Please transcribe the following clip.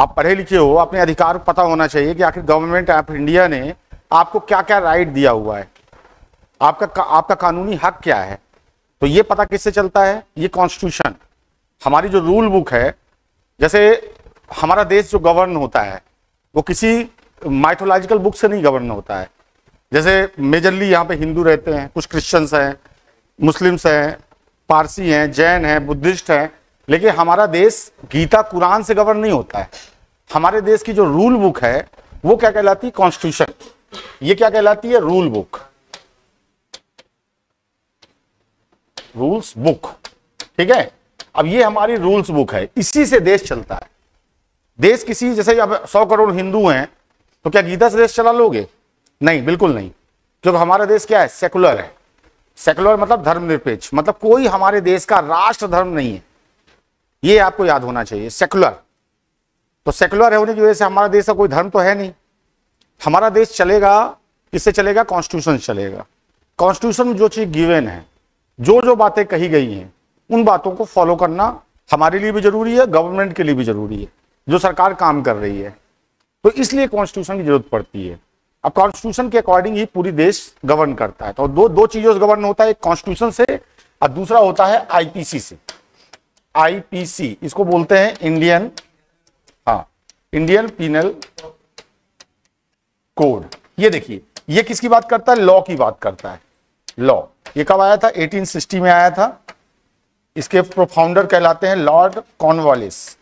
आप पढ़े लिखे हो अपने अधिकार पता होना चाहिए कि आखिर गवर्नमेंट ऑफ इंडिया ने आपको क्या क्या राइट दिया हुआ है आपका आपका कानूनी हक क्या है तो ये पता किससे चलता है ये कॉन्स्टिट्यूशन हमारी जो रूल बुक है जैसे हमारा देश जो गवर्न होता है वो किसी माइथोलॉजिकल बुक से नहीं गवर्न होता है जैसे मेजरली यहाँ पे हिंदू रहते हैं कुछ क्रिश्चियंस हैं मुस्लिम्स हैं पारसी हैं जैन हैं बुद्धिस्ट हैं लेकिन हमारा देश गीता कुरान से गवर्न नहीं होता है हमारे देश की जो रूल बुक है वो क्या कहलाती है कॉन्स्टिट्यूशन ये क्या कहलाती है रूल बुक रूल्स बुक ठीक है अब ये हमारी रूल्स बुक है इसी से देश चलता है देश किसी जैसे अब सौ करोड़ हिंदू हैं तो क्या गीता से देश चला लोगे नहीं बिल्कुल नहीं क्योंकि हमारा देश क्या है सेकुलर है सेकुलर मतलब धर्मनिरपेक्ष मतलब कोई हमारे देश का राष्ट्र धर्म नहीं है ये आपको याद होना चाहिए सेकुलर तो सेकुलर होने की वजह से हमारा देश का कोई धर्म तो है नहीं हमारा देश चलेगा किससे चलेगा कॉन्स्टिट्यूशन चलेगा कॉन्स्टिट्यूशन में जो चीज़ गिवेन है जो जो बातें कही गई हैं उन बातों को फॉलो करना हमारे लिए भी जरूरी है गवर्नमेंट के लिए भी जरूरी है जो सरकार काम कर रही है तो इसलिए कॉन्स्टिट्यूशन की जरूरत पड़ती है अब कॉन्स्टिट्यूशन के अकॉर्डिंग ही पूरी देश गवर्न करता है तो दो दो चीजों से गवर्न होता है एक कॉन्स्टिट्यूशन से और दूसरा होता है आईपीसी से आईपीसी इसको बोलते हैं इंडियन हा इंडियन पिनल कोड ये देखिए ये किसकी बात करता है लॉ की बात करता है लॉ ये कब आया था 1860 में आया था इसके प्रोफाउंडर कहलाते हैं लॉर्ड कॉर्नवालिस